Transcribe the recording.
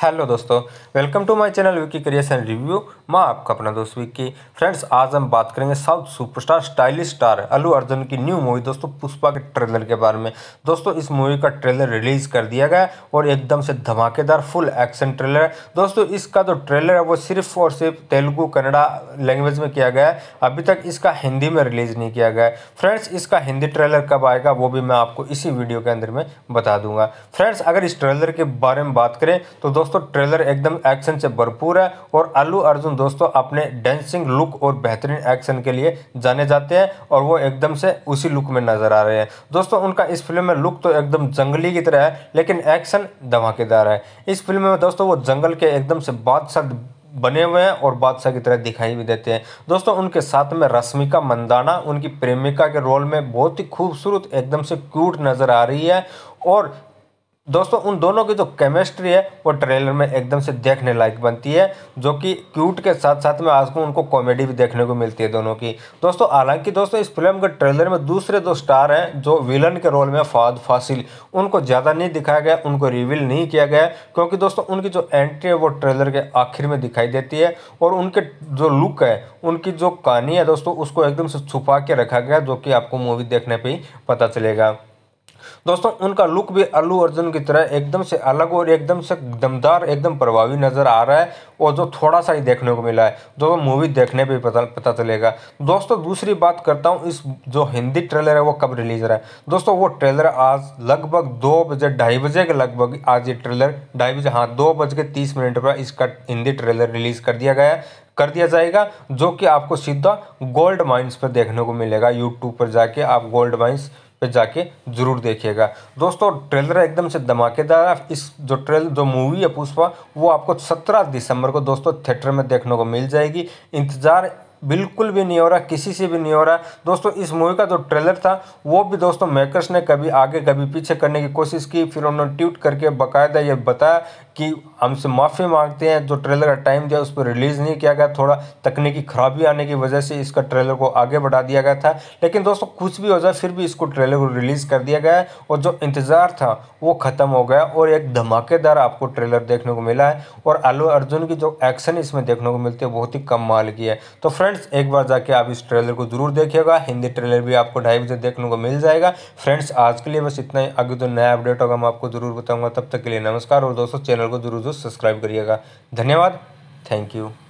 hello दोस्तों welcome to my channel Vicky creation review मैं आपका अपना दोस्त विकी फ्रेंड्स आज हम बात करेंगे साउथ सुपरस्टार स्टाइलिश स्टार अलू अर्जुन की न्यू मूवी दोस्तों पुष्पा के ट्रेलर के बारे में दोस्तों इस मूवी का ट्रेलर रिलीज़ कर दिया गया और एकदम से धमाकेदार फुल एक्शन ट्रेलर है दोस्तों इसका जो तो ट्रेलर है वो सिर्फ और सिर्फ तेलुगू कन्नडा लैंग्वेज में किया गया है अभी तक इसका हिंदी में रिलीज़ नहीं किया गया फ्रेंड्स इसका हिंदी ट्रेलर कब आएगा वो भी मैं आपको इसी वीडियो के अंदर में बता दूंगा फ्रेंड्स अगर इस ट्रेलर के बारे में बात करें तो दोस्तों ट्रेलर एकदम एक्शन से भरपूर है और अल्लू अर्जुन दोस्तों अपने डांसिंग लुक और बेहतरीन एक्शन के लिए जाने जाते हैं और वो एकदम से उसी लुक में नजर आ रहे हैं दोस्तों उनका इस फिल्म में लुक तो एकदम जंगली की तरह है लेकिन एक्शन धमाकेदार है इस फिल्म में दोस्तों वो जंगल के एकदम से बादशाह बने हुए हैं और बादशाह की तरह दिखाई भी देते हैं दोस्तों उनके साथ में रश्मिका मंदाना उनकी प्रेमिका के रोल में बहुत ही खूबसूरत एकदम से क्यूट नज़र आ रही है और दोस्तों उन दोनों की जो केमिस्ट्री है वो ट्रेलर में एकदम से देखने लायक बनती है जो कि क्यूट के साथ साथ में आज को उनको कॉमेडी भी देखने को मिलती है दोनों की दोस्तों हालांकि दोस्तों इस फिल्म के ट्रेलर में दूसरे दो स्टार हैं जो विलन के रोल में फाद फासिल उनको ज़्यादा नहीं दिखाया गया उनको रिविल नहीं किया गया क्योंकि दोस्तों उनकी जो एंट्री है वो ट्रेलर के आखिर में दिखाई देती है और उनके जो लुक है उनकी जो कहानी है दोस्तों उसको एकदम से छुपा के रखा गया जो कि आपको मूवी देखने पर ही पता चलेगा दोस्तों उनका लुक भी अल्लू अर्जुन की तरह एकदम से अलग और एकदम से दमदार एकदम प्रभावी नज़र आ रहा है और जो थोड़ा सा ही देखने को मिला है जो मूवी देखने पर पता पता चलेगा दोस्तों दूसरी बात करता हूँ इस जो हिंदी ट्रेलर है वो कब रिलीज रहा है दोस्तों वो ट्रेलर आज लगभग दो बजे ढाई बजे के लगभग आज ये ट्रेलर ढाई बजे हाँ दो बज के तीस मिनट पर इसका हिंदी ट्रेलर रिलीज़ कर दिया गया है कर दिया जाएगा जो कि आपको सीधा गोल्ड माइंस पर देखने को मिलेगा यूट्यूब पर जाके आप गोल्ड माइंस पे जाके ज़रूर देखिएगा दोस्तों ट्रेलर एकदम से धमाकेदार है इस जो ट्रेलर जो मूवी है पुष्पा वो आपको सत्रह दिसंबर को दोस्तों थिएटर में देखने को मिल जाएगी इंतज़ार बिल्कुल भी नहीं हो रहा किसी से भी नहीं हो रहा दोस्तों इस मूवी का जो ट्रेलर था वो भी दोस्तों मेकर्स ने कभी आगे कभी पीछे करने की कोशिश की फिर उन्होंने ट्वीट करके बाकायदा ये बताया कि हमसे माफ़ी मांगते हैं जो ट्रेलर का टाइम दिया उस पर रिलीज़ नहीं किया गया थोड़ा तकनीकी खराबी आने की वजह से इसका ट्रेलर को आगे बढ़ा दिया गया था लेकिन दोस्तों कुछ भी हो जाए फिर भी इसको ट्रेलर को रिलीज़ कर दिया गया है और जो इंतज़ार था वो ख़त्म हो गया और एक धमाकेदार आपको ट्रेलर देखने को मिला है और आलू अर्जुन की जो एक्शन इसमें देखने को मिलती है बहुत ही कम माल की है तो फ्रेंड्स एक बार जाके आप इस ट्रेलर को ज़रूर देखिएगा हिंदी ट्रेलर भी आपको ढाई बजे देखने को मिल जाएगा फ्रेंड्स आज के लिए बस इतना ही आगे जो नया अपडेट होगा मैं आपको ज़रूर बताऊँगा तब तक के लिए नमस्कार और दोस्तों चैनल चैनल को जरूर सब्सक्राइब करिएगा धन्यवाद थैंक यू